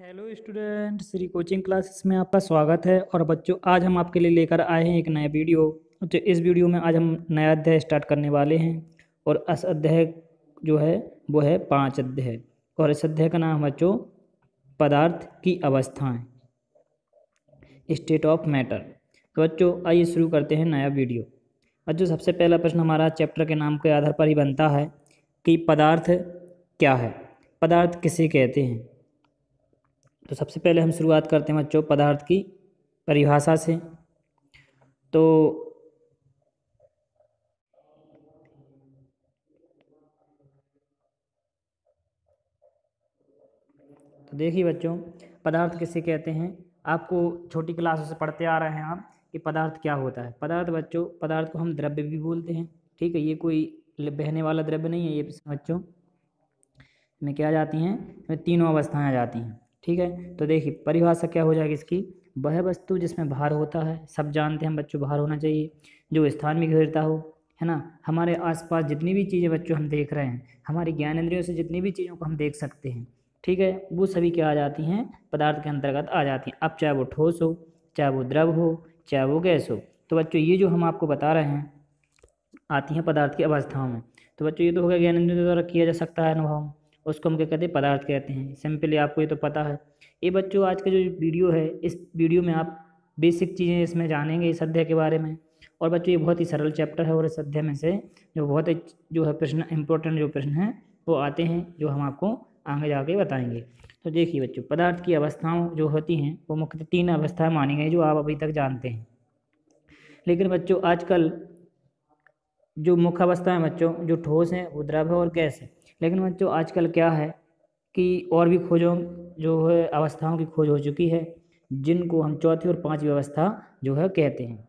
hello student Shri coaching classes में आपका स्वागत है और बच्चों आज हम आपके लिए लेकर आए हैं एक नया वीडियो तो इस वीडियो में आज हम नया अध्याय स्टार्ट करने वाले हैं और इस अध्याय जो है वो है पाँच अध्याय और इस अध्याय का नाम बच्चों पदार्थ की अवस्थाएं स्टेट ऑफ मैटर तो बच्चों आइए शुरू करते हैं नया वीडियो बच्चों सबसे पहला प्रश्न हमारा चैप्टर के नाम के आधार पर ही बनता है कि पदार्थ क्या है पदार्थ किसे कहते हैं तो सबसे पहले हम शुरुआत करते हैं बच्चों पदार्थ की परिभाषा से तो तो देखिए बच्चों पदार्थ किसे कहते हैं आपको छोटी क्लासों से पढ़ते आ रहे हैं आप कि पदार्थ क्या होता है पदार्थ बच्चों पदार्थ को हम द्रव्य भी बोलते हैं ठीक है ये कोई बहने वाला द्रव्य नहीं है ये बच्चों में क्या जाती हैं इसमें तीनों अवस्थाएं आ जाती हैं ठीक है तो देखिए परिभाषा क्या हो जाएगी इसकी वह वस्तु जिसमें भार होता है सब जानते हैं बच्चों भार होना चाहिए जो स्थान में घेरता हो है ना हमारे आसपास जितनी भी चीज़ें बच्चों हम देख रहे हैं हमारे ज्ञान इंद्रियों से जितनी भी चीज़ों को हम देख सकते हैं ठीक है वो सभी क्या आ जाती हैं पदार्थ के अंतर्गत आ जाती हैं अब चाहे वो ठोस हो चाहे वो द्रव हो चाहे वो गैस हो तो बच्चों ये जो हम आपको बता रहे हैं आती हैं पदार्थ की अवस्थाओं में तो बच्चों ये तो हो गया ज्ञान इंद्रियों द्वारा किया जा सकता है अनुभव उसको हम क्या कहते हैं पदार्थ कहते हैं सिंपली आपको ये तो पता है ये बच्चों आज का जो वीडियो है इस वीडियो में आप बेसिक चीज़ें इसमें जानेंगे इस अध्याय के बारे में और बच्चों ये बहुत ही सरल चैप्टर है और इस अध्याय में से जो बहुत ही जो है प्रश्न इंपॉर्टेंट जो प्रश्न हैं वो आते हैं जो हम आपको आगे जाके बताएंगे तो देखिए बच्चों पदार्थ की अवस्थाओं जो होती हैं वो मुख्यतः तीन अवस्थाएं मानी गई जो आप अभी तक जानते हैं लेकिन बच्चों आजकल जो मुख्य अवस्था है बच्चों जो ठोस है वो द्रव है और गैस है लेकिन बच्चों आजकल क्या है कि और भी खोजों जो है अवस्थाओं की खोज हो चुकी है जिनको हम चौथी और पांचवी अवस्था जो है कहते हैं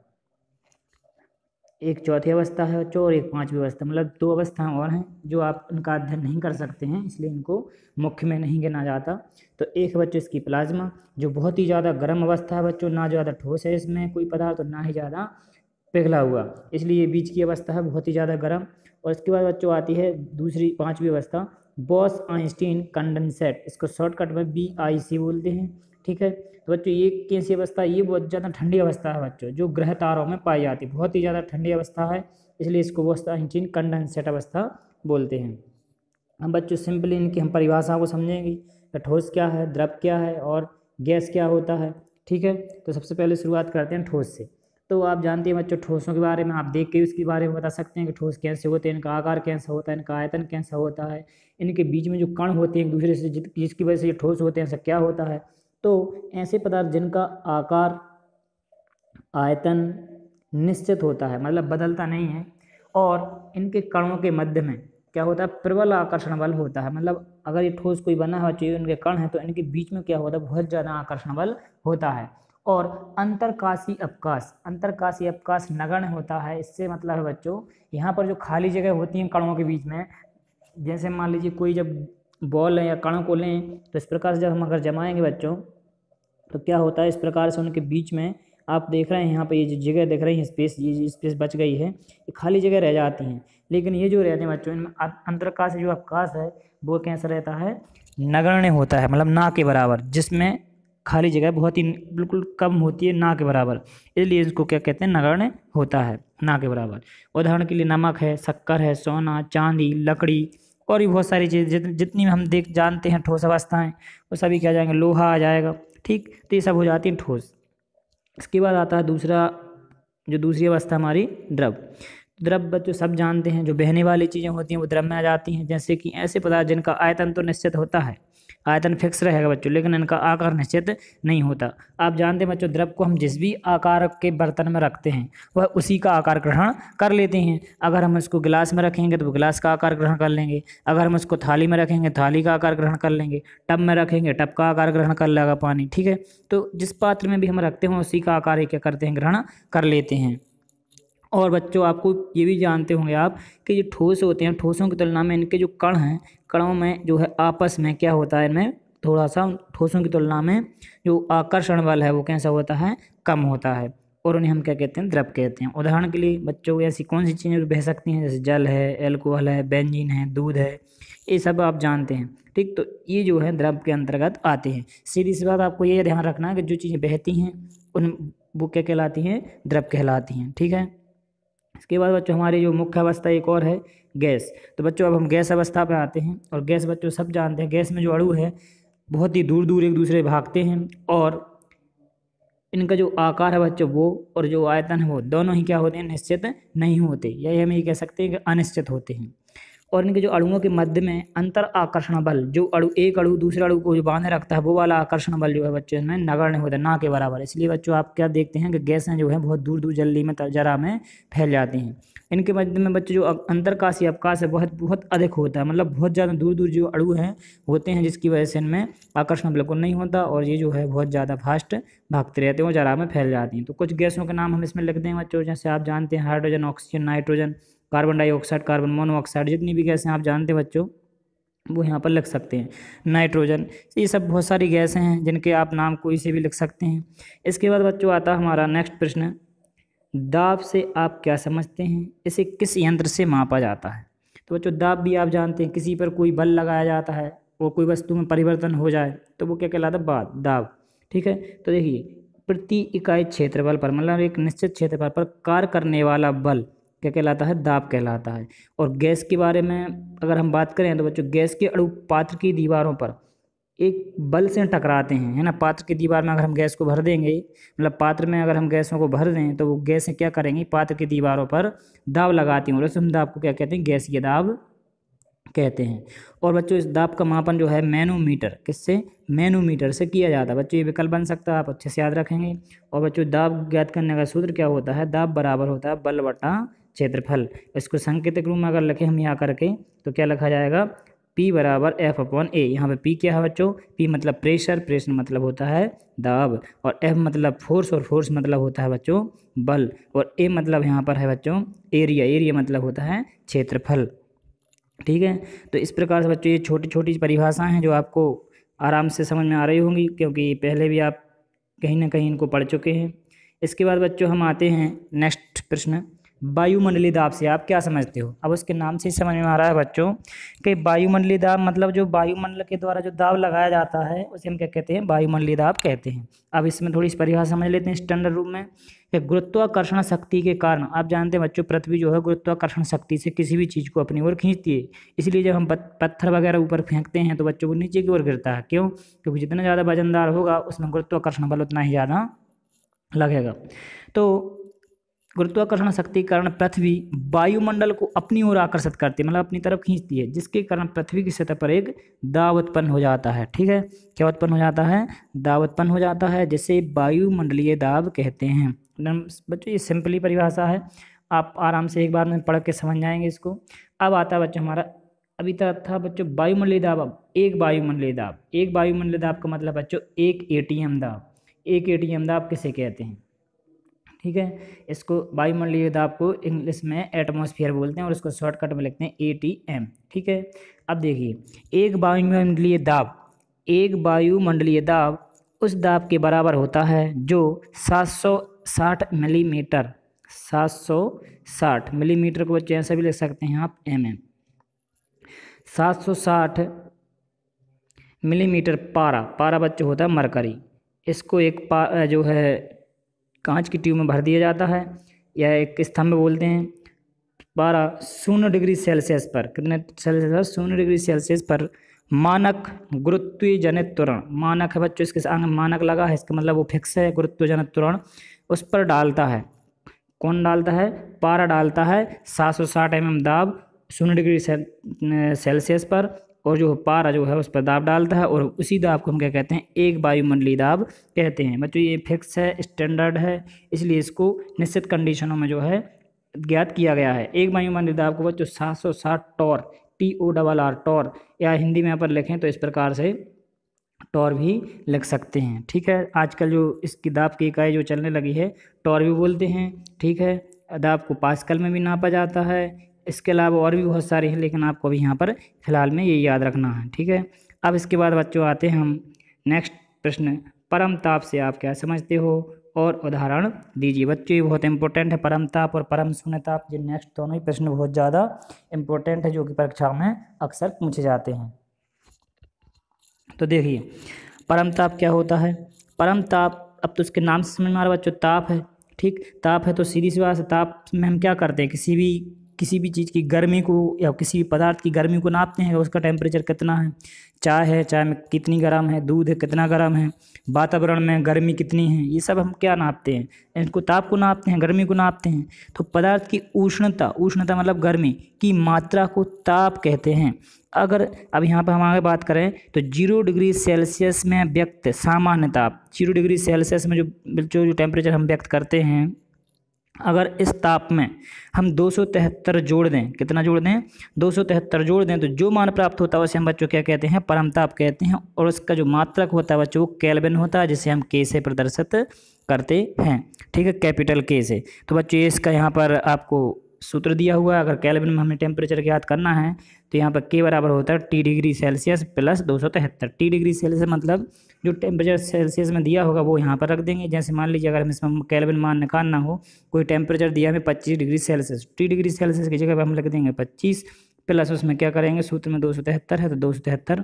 एक चौथी अवस्था है बच्चों और एक पांचवी अवस्था मतलब दो अवस्थाएं और हैं जो आप उनका अध्ययन नहीं कर सकते हैं इसलिए इनको मुख्य में नहीं गिना जाता तो एक बच्चों इसकी प्लाज्मा जो बहुत ही ज़्यादा गर्म अवस्था है बच्चों ना ज़्यादा ठोस है इसमें कोई पदार्थ तो ना ही ज़्यादा पिघला हुआ इसलिए ये बीज की अवस्था है बहुत ही ज़्यादा गर्म और इसके बाद बच्चों आती है दूसरी पाँचवीं अवस्था बॉस आइंस्टीन कंडेंसेट इसको शॉर्टकट में बी आई सी बोलते हैं ठीक है तो बच्चों ये कैसी अवस्था ये बहुत ज़्यादा ठंडी अवस्था है बच्चों जो ग्रह तारों में पाई जाती है बहुत ही ज़्यादा ठंडी अवस्था है इसलिए इसको बॉस आइंस्टीन कंडेंसेट अवस्था बोलते हैं हम बच्चों सिंपली इनकी हम परिभाषा को समझेंगे तो ठोस क्या है द्रव क्या है और गैस क्या होता है ठीक है तो सबसे पहले शुरुआत करते हैं ठोस से तो आप जानते हैं बच्चों ठोसों के बारे में आप देख के उसके बारे में बता सकते हैं कि ठोस कैसे होते हैं इनका आकार कैसे होता है इनका आयतन कैसा होता है इनके बीच में जो कण होते हैं एक दूसरे से जिसकी वजह से ये ठोस होते हैं ऐसा क्या होता है तो ऐसे पदार्थ जिनका आकार आयतन निश्चित होता है मतलब बदलता नहीं है और इनके कणों के मध्य में क्या होता है प्रबल आकर्षण बल होता है मतलब अगर ये ठोस कोई बना हुआ चाहिए उनके कण हैं तो इनके बीच में क्या होता है बहुत ज़्यादा आकर्षण बल होता है और अंतरकाशी अवकाश अंतरकाशी अवकाश नगण्य होता है इससे मतलब है बच्चों यहाँ पर जो खाली जगह होती हैं कणों के बीच में जैसे मान लीजिए कोई जब बॉल है या कण को लें तो इस प्रकार से जब हम अगर जमाएंगे बच्चों तो क्या होता है इस प्रकार से उनके बीच में आप देख रहे हैं यहाँ पर ये जो जगह देख रहे हैं स्पेस ये स्पेस बच गई है ये खाली जगह रह जाती हैं लेकिन ये जो रहते हैं बच्चों इनमें अं-, अंतरकाश जो अवकाश है वो कैसा रहता है नगण्य होता है मतलब ना के बराबर जिसमें खाली जगह बहुत ही बिल्कुल कम होती है ना के बराबर इसलिए इसको क्या कहते हैं नगण्य होता है ना के बराबर उदाहरण के लिए नमक है शक्कर है सोना चांदी लकड़ी और भी बहुत सारी चीज़ जित, जितनी हम देख जानते हैं ठोस अवस्थाएँ वो सभी क्या जाएंगे लोहा आ जाएगा ठीक तो ये सब हो जाती है ठोस इसके बाद आता है दूसरा जो दूसरी अवस्था हमारी द्रव द्रव बच्चों सब जानते हैं जो बहने वाली चीज़ें होती हैं वो द्रव में आ जाती हैं जैसे कि ऐसे पदार्थ जिनका आयतन तो निश्चित होता है आयतन फिक्स रहेगा बच्चों लेकिन इनका आकार निश्चित नहीं होता आप जानते हैं बच्चों द्रव को हम जिस भी आकार के बर्तन में रखते हैं वह उसी का आकार ग्रहण कर लेते हैं अगर हम इसको गिलास में रखेंगे तो गिलास का आकार ग्रहण कर लेंगे अगर हम इसको थाली में रखेंगे थाली का आकार ग्रहण कर लेंगे टब में रखेंगे टब का आकार ग्रहण कर लेगा पानी ठीक है तो जिस पात्र में भी हम रखते हैं उसी का आकार क्या करते हैं ग्रहण कर लेते हैं और बच्चों आपको ये भी जानते होंगे आप कि जो ठोस होते हैं ठोसों की तुलना में इनके जो कण हैं कणों में जो है आपस में क्या होता है इनमें थोड़ा सा ठोसों की तुलना में जो आकर्षण बल है वो कैसा होता है कम होता है और उन्हें हम क्या कहते हैं द्रव कहते हैं उदाहरण के लिए बच्चों ऐसी कौन सी चीज़ें बह सकती हैं जैसे जल है एल्कोहल है बेंजीन है दूध है ये सब आप जानते हैं ठीक तो ये जो है द्रव के अंतर्गत आते हैं सीधी सी बात आपको ये ध्यान रखना है कि जो चीज़ें बहती हैं उन वो क्या कहलाती हैं द्रव कहलाती हैं ठीक है इसके बाद बच्चों हमारी जो मुख्य अवस्था एक और है गैस तो बच्चों अब हम गैस अवस्था पर आते हैं और गैस बच्चों सब जानते हैं गैस में जो अड़ू है बहुत ही दूर दूर एक दूसरे भागते हैं और इनका जो आकार है बच्चों वो और जो आयतन है वो दोनों ही क्या होते हैं निश्चित नहीं होते यही हम ये कह सकते हैं कि अनिश्चित होते हैं और इनके जो अड़ुओं के मध्य में अंतर आकर्षण बल जो अड़ु एक अड़ु दूसरे अड़ु को जो बांधे रखता है वो वाला आकर्षण बल जो है इसमें में नगण्य होता है ना के बराबर इसलिए बच्चों आप क्या देखते हैं कि गैसें जो है बहुत दूर दूर जल्दी में जरा में फैल जाती हैं इनके मध्य में बच्चे जो काशी अवकाश है बहुत बहुत अधिक होता है मतलब बहुत ज़्यादा दूर दूर जो अड़ु हैं होते हैं जिसकी वजह से इनमें आकर्षण बिल्कुल नहीं होता और ये जो है बहुत ज़्यादा फास्ट भागते रहते हैं और जरा में फैल जाती हैं तो कुछ गैसों के नाम हम इसमें लिख हैं बच्चों जैसे आप जानते हैं hydrogen oxygen nitrogen carbon dioxide carbon monoxide जितनी भी गैसें आप जानते बच्चों वो यहाँ पर लग सकते हैं नाइट्रोजन तो ये सब बहुत सारी गैसें हैं जिनके आप नाम कोई से भी लिख सकते हैं इसके बाद बच्चों आता हमारा नेक्स्ट प्रश्न दाब से आप क्या समझते हैं इसे किस यंत्र से मापा जाता है तो बच्चों दाब भी आप जानते हैं किसी पर कोई बल लगाया जाता है और कोई वस्तु में परिवर्तन हो जाए तो वो क्या कहलाता है बाद दाब ठीक है तो देखिए प्रति इकाई क्षेत्रफल पर मतलब एक निश्चित क्षेत्रफल पर कार्य करने वाला बल क्या कहलाता है दाब कहलाता है और गैस के बारे में अगर हम बात करें तो बच्चों गैस के अड़ु पात्र की दीवारों पर एक बल से टकराते हैं है ना पात्र की दीवार में अगर हम गैस को भर देंगे मतलब पात्र में अगर हम गैसों को भर दें तो वो गैसें क्या करेंगी पात्र की दीवारों पर दाब लगाती हैं और हम दाब को क्या कहते हैं गैसीय दाब कहते हैं और बच्चों इस दाब का मापन जो है मैनोमीटर किससे मैनोमीटर से किया जाता है बच्चों ये विकल्प बन सकता है आप अच्छे से याद रखेंगे और बच्चों दाब ज्ञात करने का सूत्र क्या होता है दाब बराबर होता है बल बटा क्षेत्रफल इसको संकेतक रूप में अगर लिखें हम यहाँ करके तो क्या लिखा जाएगा पी बराबर एफ अपॉन ए यहाँ पे पी क्या है बच्चों पी मतलब प्रेशर प्रेशर मतलब होता है दाब और एफ मतलब फोर्स और फोर्स मतलब होता है बच्चों बल और ए मतलब यहाँ पर है बच्चों एरिया एरिया मतलब होता है क्षेत्रफल ठीक है तो इस प्रकार से बच्चों ये छोटी छोटी परिभाषाएँ हैं जो आपको आराम से समझ में आ रही होंगी क्योंकि पहले भी आप कहीं ना कहीं इनको पढ़ चुके हैं इसके बाद बच्चों हम आते हैं नेक्स्ट प्रश्न वायुमंडलीय दाब से आप क्या समझते हो अब उसके नाम से समझ में आ रहा है बच्चों कि वायुमंडलीय दाब मतलब जो वायुमंडल के द्वारा जो दाब लगाया जाता है उसे हम क्या कहते हैं वायुमंडलीय दाब कहते हैं अब इसमें थोड़ी इस परिभाषा समझ लेते हैं स्टैंडर्ड रूप में कि गुरुत्वाकर्षण शक्ति के कारण आप जानते हैं बच्चों पृथ्वी जो है गुरुत्वाकर्षण शक्ति से किसी भी चीज़ को अपनी ओर खींचती है इसलिए जब हम पत्थर वगैरह ऊपर फेंकते हैं तो बच्चों को नीचे की ओर गिरता है क्यों क्योंकि जितना ज़्यादा वजनदार होगा उसमें गुरुत्वाकर्षण बल उतना ही ज़्यादा लगेगा तो गुरुत्वाकर्षण शक्ति के कारण पृथ्वी वायुमंडल को अपनी ओर आकर्षित करती है मतलब अपनी तरफ खींचती है जिसके कारण पृथ्वी की सतह पर एक दाव उत्पन्न हो जाता है ठीक है क्या उत्पन्न हो जाता है दाव उत्पन्न हो जाता है जिसे वायुमंडलीय दाब कहते हैं बच्चों ये सिंपली परिभाषा है आप आराम से एक बार में पढ़ के समझ जाएंगे इसको अब आता है बच्चों हमारा अभी तक था बच्चों वायुमंडलीय दाब अब एक वायुमंडलीय दाब एक वायुमंडलीय दाब का मतलब बच्चों एक एटीएम दाब एक एटीएम दाब किसे कहते हैं ठीक है इसको वायुमंडलीय दाब को इंग्लिश में एटमोसफियर बोलते हैं और इसको शॉर्टकट में लिखते हैं ए टी एम ठीक है अब देखिए एक वायुमंडलीय दाब एक वायुमंडलीय दाब उस दाब के बराबर होता है जो 760 मिलीमीटर 760 मिलीमीटर को बच्चे ऐसा भी लिख सकते हैं आप एम एम सात मिलीमीटर पारा पारा बच्चे होता है मरकरी इसको एक पा जो है कांच की ट्यूब में भर दिया जाता है या एक स्तंभ बोलते हैं बारह शून्य डिग्री सेल्सियस पर कितने सेल्सियस पर शून्य डिग्री सेल्सियस पर मानक गुरुत्वजनित तुरण त्वरण मानक है बच्चों इसके अंग मानक लगा है इसका मतलब वो फिक्स है गुरुत्वजनित जनित त्वरण उस पर डालता है कौन डालता है पारा डालता है सात सौ साठ एम एम दाब शून्य डिग्री सेल्सियस पर और जो पारा जो है उस पर दाब डालता है और उसी दाब को हम क्या कहते हैं एक वायुमंडली दाब कहते हैं बच्चों ये फिक्स है स्टैंडर्ड है इसलिए इसको निश्चित कंडीशनों में जो है ज्ञात किया गया है एक वायुमंडली दाब को बच्चों सात सौ साठ torr T O double R torr या हिंदी में यहाँ पर लिखें तो इस प्रकार से टॉर भी लग सकते हैं ठीक है आजकल जो इस किताब की इकाई जो चलने लगी है टॉर भी बोलते हैं ठीक है दाब को पास्कल में भी नापा जाता है इसके अलावा और भी बहुत सारे हैं लेकिन आपको अभी यहाँ पर फिलहाल में ये याद रखना है ठीक है अब इसके बाद बच्चों आते हैं हम नेक्स्ट प्रश्न परम ताप से आप क्या समझते हो और उदाहरण दीजिए बच्चों ये बहुत इंपॉर्टेंट है परम ताप और परम शून्य ताप ये नेक्स्ट दोनों ही प्रश्न बहुत ज़्यादा इंपॉर्टेंट है जो कि परीक्षा में अक्सर पूछे जाते हैं तो देखिए परम ताप क्या होता है परम ताप अब तो उसके नाम से समझ में आ रहा बच्चों ताप है ठीक ताप है तो सीधी सी बात है ताप में हम क्या करते हैं किसी भी किसी भी चीज़ की गर्मी को या किसी भी पदार्थ की गर्मी को नापते हैं उसका टेम्परेचर कितना है चाय है चाय में कितनी गर्म है दूध है कितना गर्म है वातावरण में गर्मी कितनी है ये सब हम क्या नापते हैं इनको ताप को नापते हैं गर्मी को नापते हैं तो पदार्थ की उष्णता उष्णता मतलब गर्मी की मात्रा को ताप कहते हैं अगर अब यहाँ पर हम आगे बात करें तो जीरो डिग्री सेल्सियस में व्यक्त सामान्य ताप जीरो डिग्री सेल्सियस में जो जो टेम्परेचर हम व्यक्त करते हैं अगर इस ताप में हम दो जोड़ दें कितना जोड़ दें दो जोड़ दें तो जो मान प्राप्त होता है उसे हम बच्चों क्या कहते हैं परम ताप कहते हैं और उसका जो मात्रक होता है बच्चों वो कैलविन होता है जिसे हम के से प्रदर्शित करते हैं ठीक है कैपिटल के से तो बच्चों इसका यहाँ पर आपको सूत्र दिया हुआ है अगर कैलविन में हमें टेम्परेचर ज्ञात करना है तो यहाँ पर के बराबर होता है टी डिग्री सेल्सियस प्लस दो सौ तिहत्तर टी डिग्री सेल्सियस मतलब जो टेम्परेचर सेल्सियस में दिया होगा वो यहाँ पर रख देंगे जैसे मान लीजिए अगर हम इसमें कैलविन मान निकालना हो कोई टेम्परेचर दिया हमें पच्चीस degree Celsius T degree Celsius की जगह पर हम लिख देंगे पच्चीस प्लस उसमें क्या करेंगे सूत्र में दो सौ तिहत्तर है तो दो सौ तिहत्तर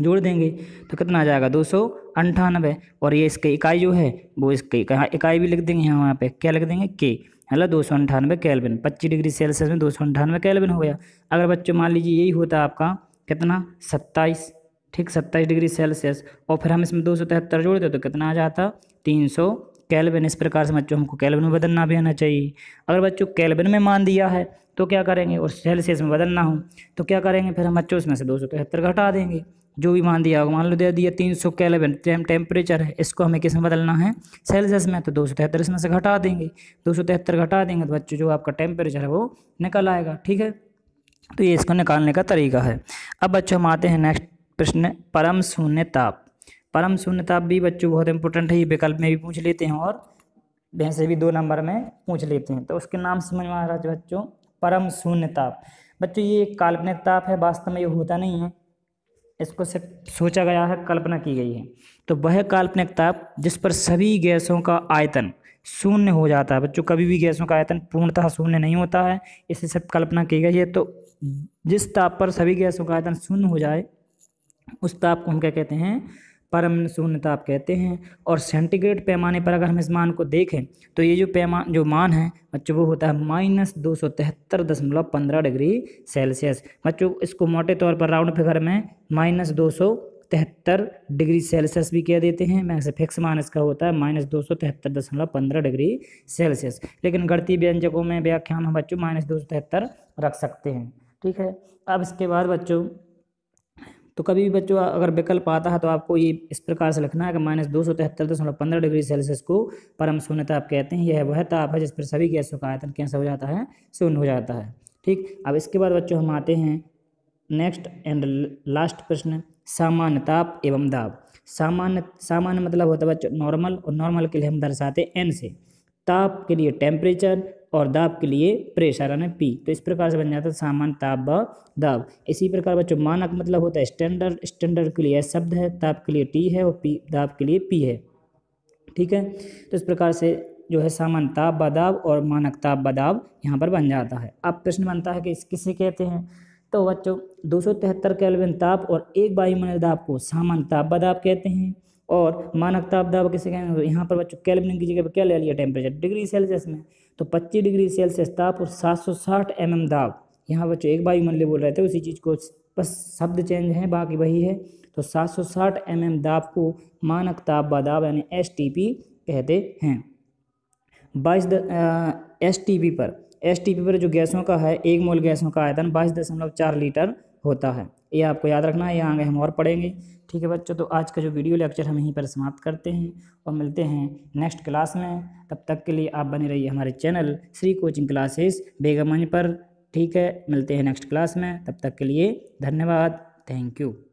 जोड़ देंगे तो कितना आ जाएगा दो सौ अंठानबे और ये इसके इकाई जो है वो इसके इकाई भी लिख देंगे यहाँ वहाँ पे क्या लिख देंगे के मतलब दो सौ अंठानवे कैलविन पच्चीस डिग्री सेल्सियस में दो सौ अंठानवे कैलविन हो गया अगर बच्चों मान लीजिए यही होता आपका कितना सत्ताईस ठीक सत्ताईस डिग्री सेल्सियस और फिर हम इसमें दो सौ तिहत्तर जोड़ते तो कितना आ जाता तीन सौ कैलविन इस प्रकार से बच्चों हमको कैलविन में बदलना भी आना चाहिए अगर बच्चों कैलविन में मान दिया है तो क्या करेंगे और सेल्सियस में बदलना हो तो क्या करेंगे फिर हम बच्चों इसमें से दो सौ तिहत्तर घटा देंगे जो भी मान दिया होगा मान लो दे दिया तीन सौ कैलेवन टेम्परेचर है इसको हमें किस में बदलना है सेल्सियस में तो दो सौ तिहत्तर इसमें से घटा देंगे दो सौ तिहत्तर घटा देंगे तो बच्चों जो आपका टेम्परेचर है वो निकल आएगा ठीक है तो ये इसको निकालने का तरीका है अब बच्चों हम आते हैं नेक्स्ट प्रश्न परम शून्य ताप परम शून्य ताप भी बच्चों बहुत इंपॉर्टेंट है ये विकल्प में भी पूछ लेते हैं और वैसे भी दो नंबर में पूछ लेते हैं तो उसके नाम समझ में आ रहा है बच्चों परम शून्य ताप बच्चों ये काल्पनिक ताप है वास्तव में ये होता नहीं है इसको से सोचा गया है कल्पना की गई है तो वह काल्पनिक ताप जिस पर सभी गैसों का आयतन शून्य हो जाता है बच्चों कभी भी गैसों का आयतन पूर्णतः शून्य नहीं होता है इसे सब कल्पना की गई है तो जिस ताप पर सभी गैसों का आयतन शून्य हो जाए उस ताप को हम क्या कहते हैं परम शून्यता आप कहते हैं और सेंटीग्रेड पैमाने पर अगर हम इस मान को देखें तो ये जो पैमा जो मान है बच्चों वो होता है माइनस दो सौ तिहत्तर दशमलव पंद्रह डिग्री सेल्सियस बच्चों इसको मोटे तौर पर राउंड फिगर में माइनस दो सौ तिहत्तर डिग्री सेल्सियस भी कह देते हैं मैं फिक्स मान इसका होता है माइनस दो सौ तिहत्तर दशमलव पंद्रह डिग्री सेल्सियस लेकिन गणतीय व्यंजकों में व्याख्या हम बच्चों माइनस दो सौ तिहत्तर रख सकते हैं ठीक है अब इसके बाद बच्चों तो कभी भी बच्चों अगर विकल्प आता है तो आपको ये इस प्रकार से लिखना है कि माइनस दो सौ तिहत्तर दशमलव पंद्रह डिग्री सेल्सियस को परम शून्य ताप कहते हैं यह वह ताप है जिस पर सभी गैसों का आयतन कैसा हो जाता है शून्य हो जाता है ठीक अब इसके बाद बच्चों हम आते हैं नेक्स्ट एंड लास्ट प्रश्न सामान्य ताप एवं दाब सामान्य सामान्य मतलब होता है बच्चों नॉर्मल और नॉर्मल के लिए हम दर्शाते हैं एन से ताप के लिए टेम्परेचर और दाब के लिए प्रेशर ना पी तो इस प्रकार से बन जाता है सामान ताप व दाब इसी प्रकार बच्चों मानक मतलब होता है स्टैंडर्ड स्टैंडर्ड के लिए एस शब्द है ताप के लिए टी है और पी दाब के लिए पी है ठीक है तो इस प्रकार से जो है सामान ताप बदाब और मानक ताप बदाब यहाँ पर बन जाता है अब प्रश्न बनता है कि इस किसे कहते हैं तो बच्चों दो सौ तिहत्तर केल्विन ताप और एक वायुमंडल दाब को सामान्य ताप बदाब कहते हैं और मानक दाब किसे कहेंगे तो यहाँ पर बच्चों कैलबिन की जगह पर क्या ले लिया टेम्परेचर डिग्री सेल्सियस में तो 25 डिग्री सेल्सियस ताप और 760 एम mm दाब यहाँ बच्चों एक वायुमंडल बोल रहे थे उसी चीज़ को बस शब्द चेंज है बाकी वही है तो 760 एम mm दाब को मानक ताप बादाब यानी एस कहते हैं बाईस एस टी पर एस पर जो गैसों का है एक मोल गैसों का आयतन बाईस दशमलव चार लीटर होता है ये आपको याद रखना है यहाँ आगे हम और पढ़ेंगे ठीक है बच्चों तो आज का जो वीडियो लेक्चर हम यहीं पर समाप्त करते हैं और मिलते हैं नेक्स्ट क्लास में तब तक के लिए आप बने रहिए हमारे channel Shri coaching classes Begumganj पर ठीक है मिलते हैं नेक्स्ट क्लास में तब तक के लिए धन्यवाद थैंक यू